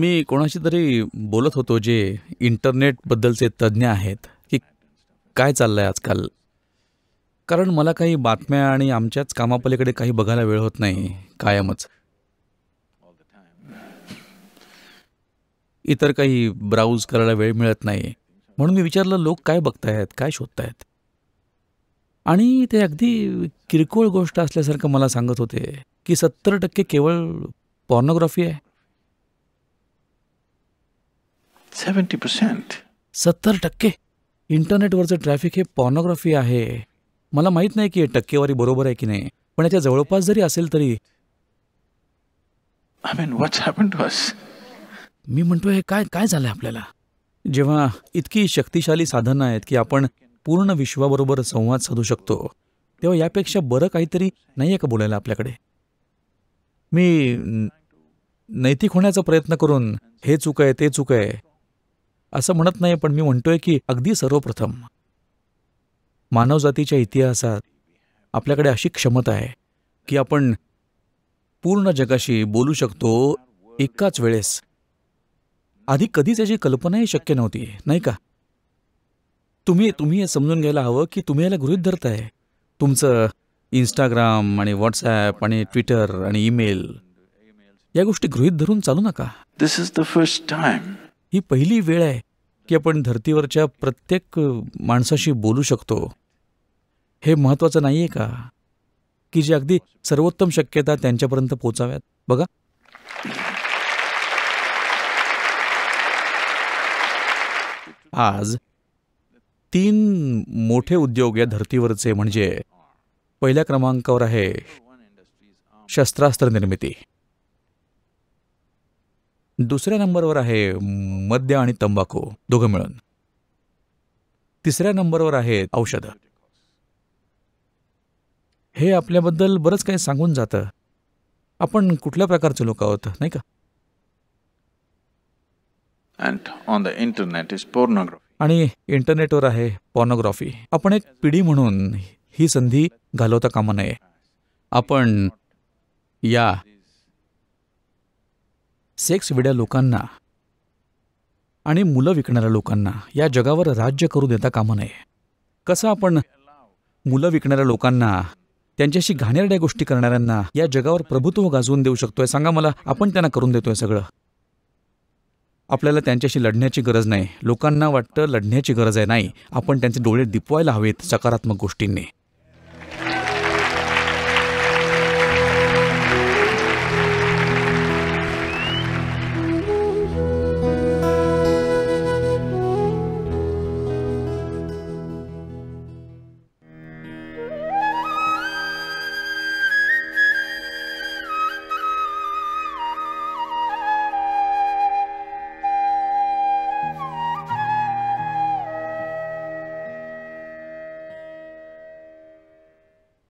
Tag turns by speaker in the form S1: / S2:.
S1: मी कोणाशी तरी बोलत होतो जे इंटरनेटबद्दलचे तज्ज्ञ आहेत की काय चाललं आहे आजकाल कारण मला काही बातम्या आणि आमच्याच कामापलीकडे काही बघायला वेळ होत नाही कायमच इतर काही ब्राऊज करायला वेळ मिळत नाही म्हणून मी विचारलं लोक काय बघतायत काय शोधतायत आणि ते अगदी किरकोळ गोष्ट असल्यासारखं मला सांगत होते की सत्तर टक्के केवळ पॉर्नोग्राफी आहे सेव्हन्टी पर्सेंट सत्तर टक्के इंटरनेटवरचं ट्रॅफिक हे पॉर्नोग्राफी आहे मला माहित नाही की टक्केवारी बरोबर आहे की नाही पण याच्या जवळपास जरी असेल तरी I mean happen to us मी म्हणतोय काय काय झालंय आपल्याला जेव्हा इतकी शक्तिशाली साधनं आहेत की आपण पूर्ण विश्वाबरोबर संवाद साधू शकतो तेव्हा यापेक्षा बरं काहीतरी नाही आहे का बोलायला आपल्याकडे मी नैतिक होण्याचा प्रयत्न करून हे चूक आहे ते चूक आहे असं म्हणत नाही पण मी म्हणतोय की अगदी सर्वप्रथम मानवजातीच्या इतिहासात आपल्याकडे अशी क्षमता आहे की आपण पूर्ण जगाशी बोलू शकतो एकाच वेळेस आधी कधीच याची कल्पनाही शक्य नव्हती नाही का तुम्ही तुम्ही हे समजून घ्यायला हवं की तुम्ही याला गृहित धरताय तुमचं इंस्टाग्राम आणि व्हॉट्सॲप आणि ट्विटर आणि ईमेल या गोष्टी गृहित धरून चालू नका this is the first time ही पहिली वेळ आहे की आपण धर्तीवरच्या प्रत्येक माणसाशी बोलू शकतो हे महत्त्वाचं नाही आहे का की जी अगदी सर्वोत्तम शक्यता त्यांच्यापर्यंत पोचाव्यात बघा आज तीन मोठे उद्योग या धर्तीवरचे म्हणजे पहिल्या क्रमांकावर आहे शस्त्रास्त्र निर्मिती दुसऱ्या नंबरवर आहे मद्य आणि तंबाखू दोघं मिळून तिसऱ्या नंबरवर आहेत औषध हे आपल्याबद्दल बरंच काही सांगून जातं आपण कुठल्या प्रकारचे लोक आहोत नाही का आणि इंटरनेटवर आहे पॉर्नोग्राफी आपण एक पिढी म्हणून ही संधी घालवता कामा नये आपण या सेक्स विड्या लोकांना आणि मुलं विकणाऱ्या लोकांना या जगावर राज्य करू देता कामं नये कसं आपण मुलं विकणाऱ्या लोकांना त्यांच्याशी घाणेरड्या गोष्टी करणाऱ्यांना या जगावर प्रभुत्व गाजवून देऊ शकतोय सांगा मला आपण त्यांना करून देतोय सगळं आपल्याला त्यांच्याशी लढण्याची गरज नाही लोकांना वाटतं लढण्याची गरज आहे नाही आपण त्यांचे डोळे दिपवायला हवेत सकारात्मक गोष्टींनी